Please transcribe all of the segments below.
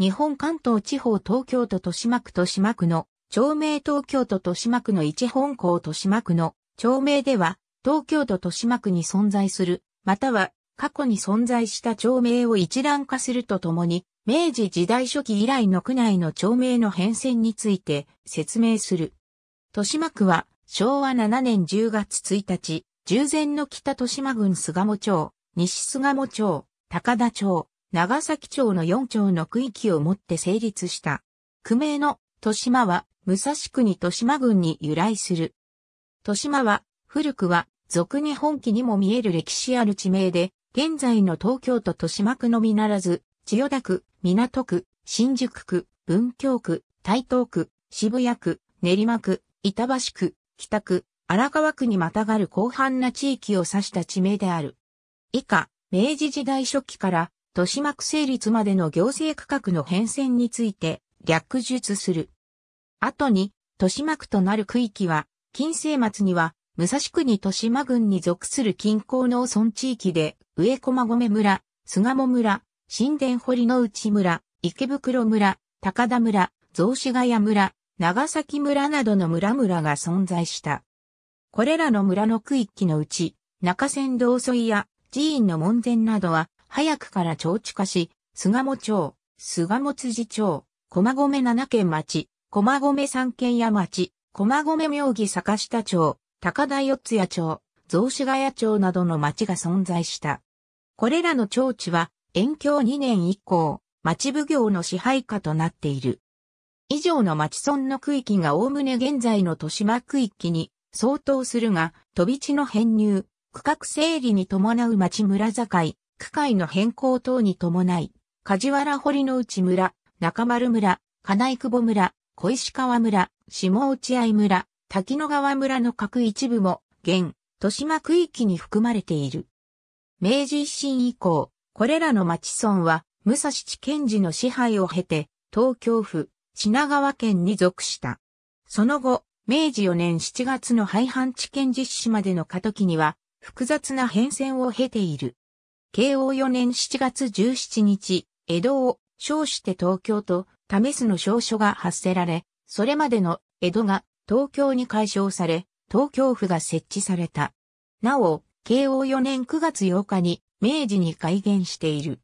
日本関東地方東京都豊島区豊島区の町名東京都豊島区の一本校豊島区の町名では東京都豊島区に存在するまたは過去に存在した町名を一覧化するとともに明治時代初期以来の区内の町名の変遷について説明する。豊島区は昭和7年10月1日、従前の北豊島郡菅野町、西菅野町、高田町、長崎町の4町の区域をもって成立した。区名の豊島は武蔵国豊島郡に由来する。豊島は古くは俗に本気にも見える歴史ある地名で、現在の東京都豊島区のみならず、千代田区、港区、新宿区、文京区、台東区、渋谷区、練馬区、板橋区、北区、荒川区にまたがる広範な地域を指した地名である。以下、明治時代初期から豊島区成立までの行政区画の変遷について略述する。後に、豊島区となる区域は、近世末には、武蔵区に豊島郡に属する近郊農村地域で、上駒込村、菅野村、新田堀之内村、池袋村、高田村、雑司ヶ谷村、長崎村などの村々が存在した。これらの村の区域のうち、中山道沿いや寺院の門前などは早くから町地化し、菅野町、菅野辻町、駒込七県町、駒込三軒屋町、駒込妙義坂下町、高田四谷町、雑司ヶ谷町などの町が存在した。これらの町地は、延享2年以降、町奉行の支配下となっている。以上の町村の区域が概ね現在の豊島区域に相当するが、飛び地の編入、区画整理に伴う町村境、区界の変更等に伴い、梶原堀之内村、中丸村、金井久保村、小石川村、下落合村、滝野川村の各一部も、現、豊島区域に含まれている。明治維新以降、これらの町村は、武蔵地検事の支配を経て、東京府、品川県に属した。その後、明治4年7月の廃藩地検実施までの過渡期には、複雑な変遷を経ている。慶応4年7月17日、江戸を称して東京と為すの証書が発せられ、それまでの江戸が東京に解消され、東京府が設置された。なお、慶応4年9月8日に明治に改元している。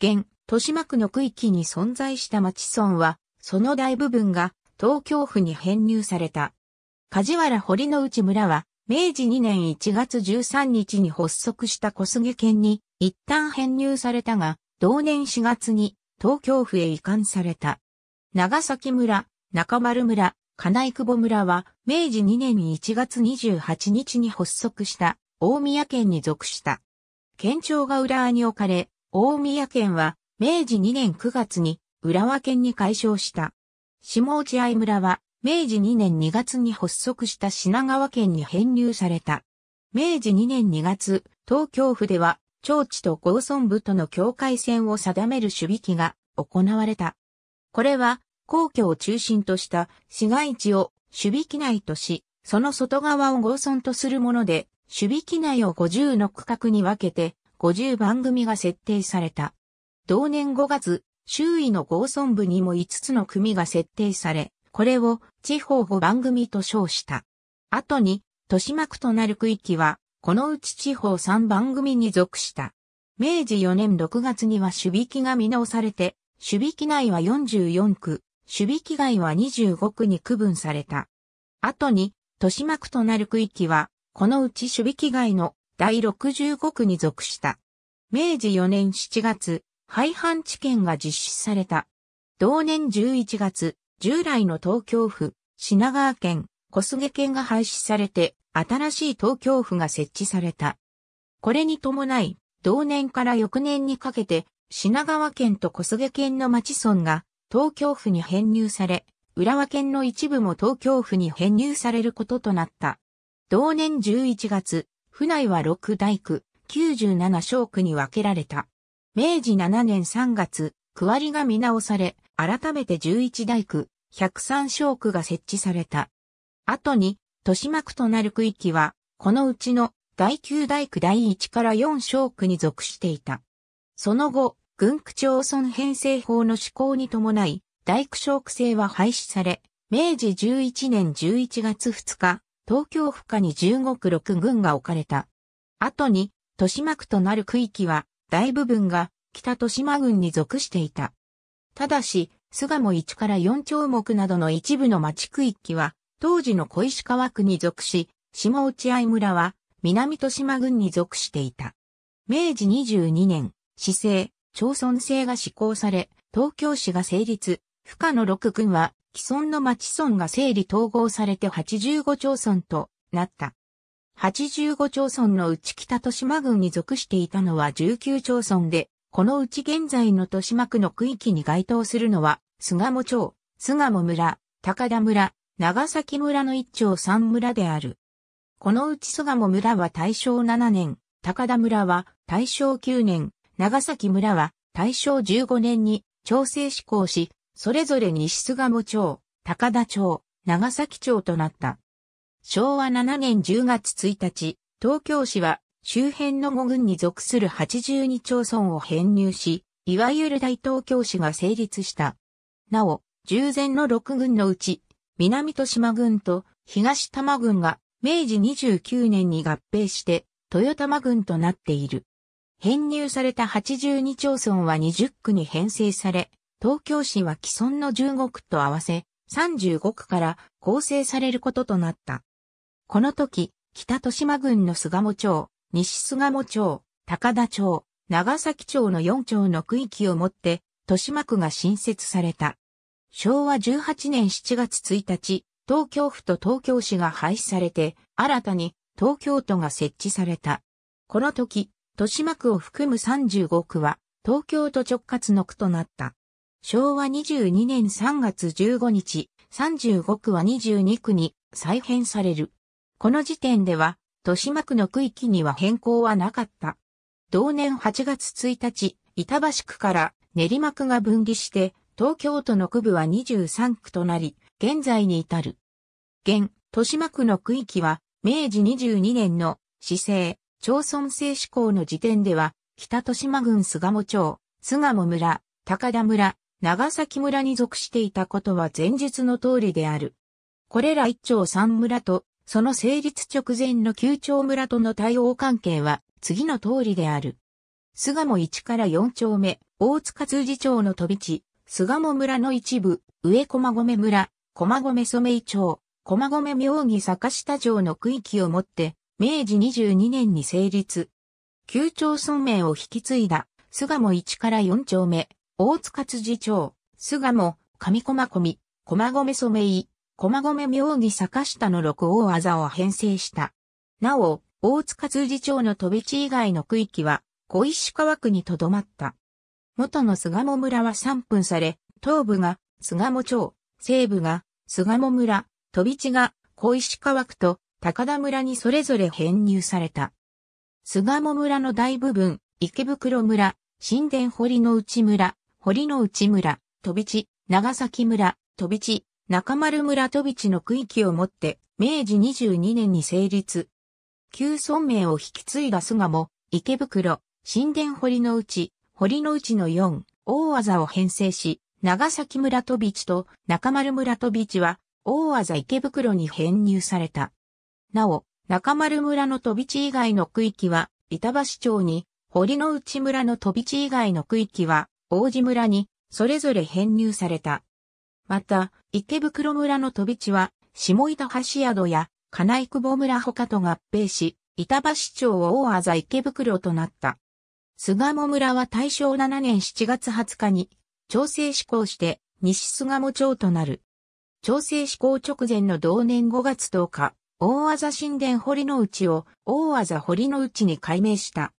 現、豊島区の区域に存在した町村は、その大部分が東京府に編入された。梶原堀之内村は、明治2年1月13日に発足した小菅県に一旦編入されたが、同年4月に東京府へ移管された。長崎村、中丸村、金井久保村は、明治2年1月28日に発足した、大宮県に属した。県庁が浦和に置かれ、大宮県は、明治2年9月に、浦和県に改称した。下落合村は、明治2年2月に発足した品川県に編入された。明治2年2月、東京府では、町地と郷村部との境界線を定める守備機が行われた。これは、皇居を中心とした市街地を守備機内とし、その外側を郷村とするもので、守備機内を50の区画に分けて、50番組が設定された。同年5月、周囲の郷村部にも5つの組が設定され、これを地方5番組と称した。後に、豊島区となる区域は、このうち地方3番組に属した。明治4年6月には守備機が見直されて、守備機内は44区、守備機外は25区に区分された。後に、豊島区となる区域は、このうち守備機外の第65区に属した。明治4年7月、廃藩置県が実施された。同年11月、従来の東京府、品川県、小菅県が廃止されて、新しい東京府が設置された。これに伴い、同年から翌年にかけて、品川県と小菅県の町村が東京府に編入され、浦和県の一部も東京府に編入されることとなった。同年11月、府内は6大区、97小区に分けられた。明治7年3月、区割りが見直され、改めて11大区、103小区が設置された。後に、豊島区となる区域は、このうちの第9大区第1から4小区に属していた。その後、軍区町村編成法の施行に伴い、大区小区制は廃止され、明治11年11月2日、東京府下に15区6軍が置かれた。後に、豊島区となる区域は、大部分が北豊島郡に属していた。ただし、巣鴨1から4丁目などの一部の町区域は、当時の小石川区に属し、下落合村は南豊島郡に属していた。明治22年、市政、町村制が施行され、東京市が成立、可の六郡は既存の町村が整理統合されて85町村となった。85町村のうち北豊島郡に属していたのは19町村で、このうち現在の豊島区の区域に該当するのは、菅野町、菅野村、高田村、長崎村の一町三村である。このうち我も村は大正7年、高田村は大正9年、長崎村は大正15年に調整施行し、それぞれ西巣鴨町、高田町、長崎町となった。昭和7年10月1日、東京市は周辺の5郡に属する82町村を編入し、いわゆる大東京市が成立した。なお、従前の6郡のうち南豊島郡と東多摩郡が明治29年に合併して豊多摩郡となっている。編入された82町村は20区に編成され、東京市は既存の15区と合わせ35区から構成されることとなった。この時、北豊島郡の菅野町、西菅野町、高田町、長崎町の4町の区域をもって、豊島区が新設された。昭和18年7月1日、東京府と東京市が廃止されて、新たに東京都が設置された。この時、豊島区を含む35区は、東京都直轄の区となった。昭和22年3月15日、35区は22区に再編される。この時点では、豊島区の区域には変更はなかった。同年8月1日、板橋区から練馬区が分離して、東京都の区部は23区となり、現在に至る。現、豊島区の区域は、明治22年の、市政、町村制施行の時点では、北豊島郡菅野町、菅野村、高田村、長崎村に属していたことは前述の通りである。これら一町三村と、その成立直前の九町村との対応関係は、次の通りである。菅野1から4町目、大塚通事町の飛び地、菅野村の一部、上駒込村、駒込染井町、駒込妙義坂下城の区域をもって、明治22年に成立。旧町村名を引き継いだ、菅野1から4丁目、大塚辻町、菅野、上駒込、駒込染井、駒込妙義坂下の6大技を編成した。なお、大塚辻町の飛び地以外の区域は、小石川区にとどまった。元の菅野村は3分され、東部が菅野町、西部が菅野村、飛び地が小石川区と高田村にそれぞれ編入された。菅野村の大部分、池袋村、神殿堀の内村、堀の内村、飛び地、長崎村、飛び地、中丸村飛び地の区域をもって、明治22年に成立。旧村名を引き継いだ菅野、池袋、神殿堀の内、堀之内の4、大技を編成し、長崎村飛び地と中丸村飛び地は、大技池袋に編入された。なお、中丸村の飛び地以外の区域は、板橋町に、堀之内村の飛び地以外の区域は、王子村に、それぞれ編入された。また、池袋村の飛び地は、下板橋宿や、金井久保村他と合併し、板橋町を大字池袋となった。菅野村は大正7年7月20日に、調整施行して、西菅野町となる。調整施行直前の同年5月10日、大技神殿堀の内を大技堀の内に改名した。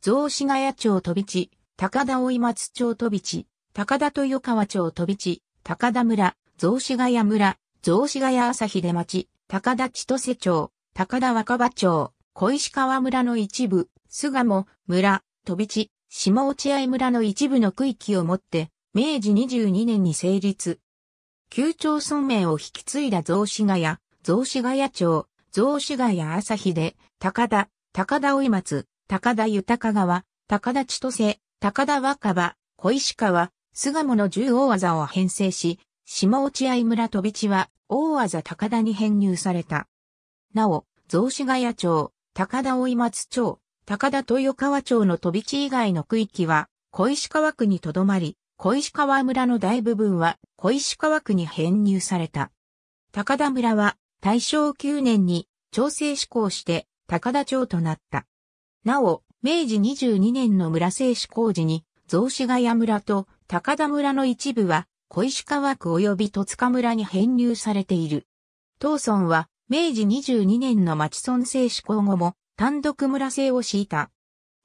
雑司ヶ谷町飛び地、高田追松町飛び地、高田豊川町飛び地、高田村、雑司ヶ谷村、雑司ヶ谷朝秀町、高田千歳町、高田若葉町、小石川村の一部、菅野村、飛び地、下落合村の一部の区域をもって、明治22年に成立。旧町村名を引き継いだ雑司ヶ谷、雑司ヶ谷町、雑司ヶ谷朝日で、高田、高田追松、高田豊川、高田千歳、高田若葉、小石川、巣鴨の十大技を編成し、下落合村飛び地は、大技高田に編入された。なお、雑司ヶ谷町、高田追松町、高田豊川町の飛び地以外の区域は、小石川区にとどまり、小石川村の大部分は小石川区に編入された。高田村は大正9年に調整施行して高田町となった。なお、明治22年の村制施行時に、雑司ヶ谷村と高田村の一部は小石川区及び戸塚村に編入されている。当村は明治22年の町村制施行後も単独村制を敷いた。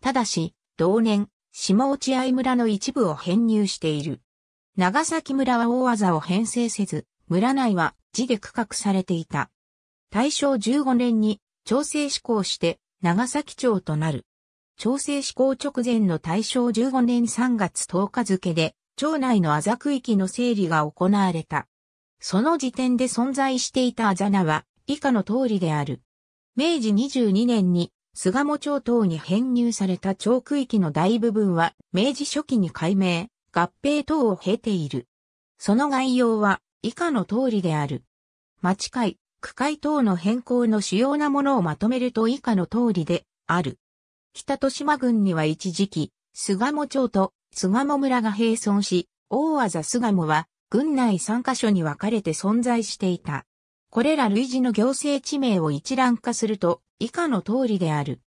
ただし、同年、下落合村の一部を編入している。長崎村は大技を編成せず、村内は字で区画されていた。大正15年に調整施行して長崎町となる。調整施行直前の大正15年3月10日付で、町内のあざ区域の整理が行われた。その時点で存在していたあざ名は以下の通りである。明治22年に菅野町等に編入された町区域の大部分は明治初期に改名、合併等を経ている。その概要は以下の通りである。町会、区会等の変更の主要なものをまとめると以下の通りである。北豊島郡には一時期、菅野町と菅野村が並存し、大技菅野は郡内3カ所に分かれて存在していた。これら類似の行政地名を一覧化すると、以下の通りである。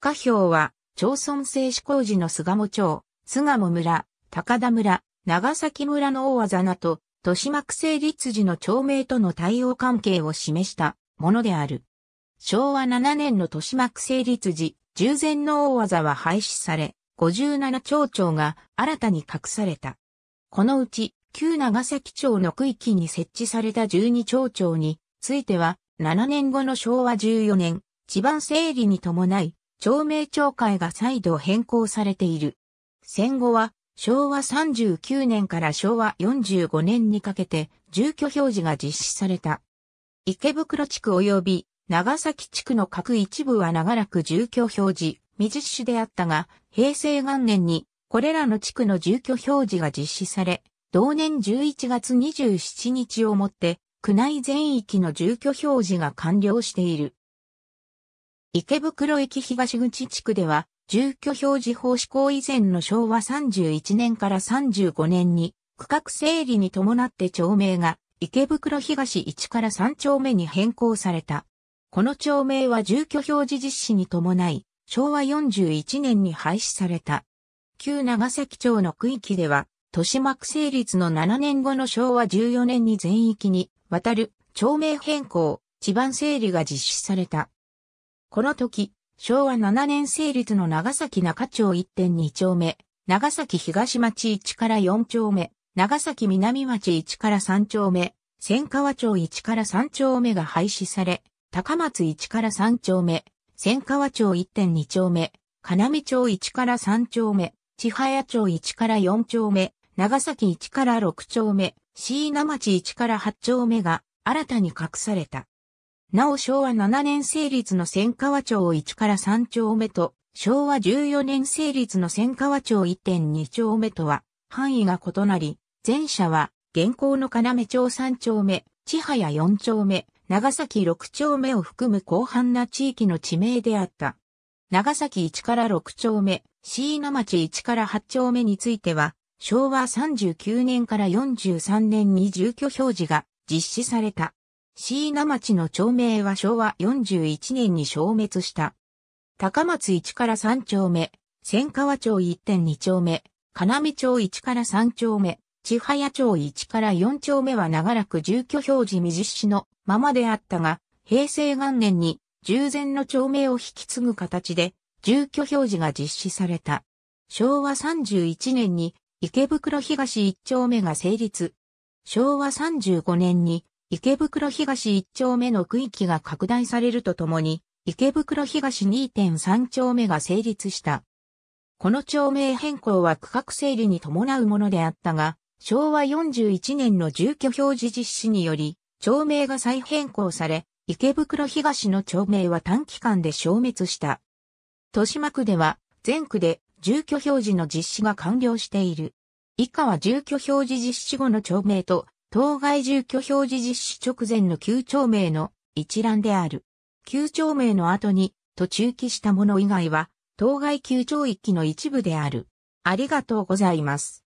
下表は、町村制施工時の菅野町、菅野村、高田村、長崎村の大技なと、豊島区成立時の町名との対応関係を示したものである。昭和7年の豊島区成立時、従前の大技は廃止され、57町長が新たに隠された。このうち、旧長崎町の区域に設置された十二町長については、7年後の昭和14年、地盤整理に伴い、町名町会が再度変更されている。戦後は、昭和39年から昭和45年にかけて、住居表示が実施された。池袋地区及び長崎地区の各一部は長らく住居表示、未実施であったが、平成元年にこれらの地区の住居表示が実施され、同年11月27日をもって、宮内全域の住居表示が完了している。池袋駅東口地区では、住居表示法施行以前の昭和31年から35年に、区画整理に伴って町名が池袋東1から3丁目に変更された。この町名は住居表示実施に伴い、昭和41年に廃止された。旧長崎町の区域では、豊島区成立の7年後の昭和14年に全域に渡る町名変更、地盤整理が実施された。この時、昭和7年成立の長崎中町1.2丁目、長崎東町1から4丁目、長崎南町1から3丁目、千川町1から3丁目が廃止され、高松1から3丁目、千川町1.2丁目、金見町1から3丁目、千早町1から4丁目、長崎1から6丁目、椎名町1から8丁目が新たに隠された。なお昭和7年成立の千川町1から3丁目と、昭和14年成立の千川町1.2丁目とは、範囲が異なり、前者は、現行の金目町3丁目、千早4丁目、長崎6丁目を含む広範な地域の地名であった。長崎1から6丁目、椎名町1から8丁目については、昭和39年から43年に住居表示が実施された。椎名町の町名は昭和41年に消滅した。高松1から3丁目、千川町1.2丁目、金目町1から3丁目、千早町1から4丁目は長らく住居表示未実施のままであったが、平成元年に従前の町名を引き継ぐ形で住居表示が実施された。昭和31年に池袋東一丁目が成立。昭和35年に池袋東一丁目の区域が拡大されるとともに、池袋東2.3丁目が成立した。この町名変更は区画整理に伴うものであったが、昭和41年の住居表示実施により、町名が再変更され、池袋東の町名は短期間で消滅した。豊島区では、全区で住居表示の実施が完了している。以下は住居表示実施後の町名と、当該住居表示実施直前の旧町名の一覧である。旧町名の後に途中記したもの以外は、当該旧町域の一部である。ありがとうございます。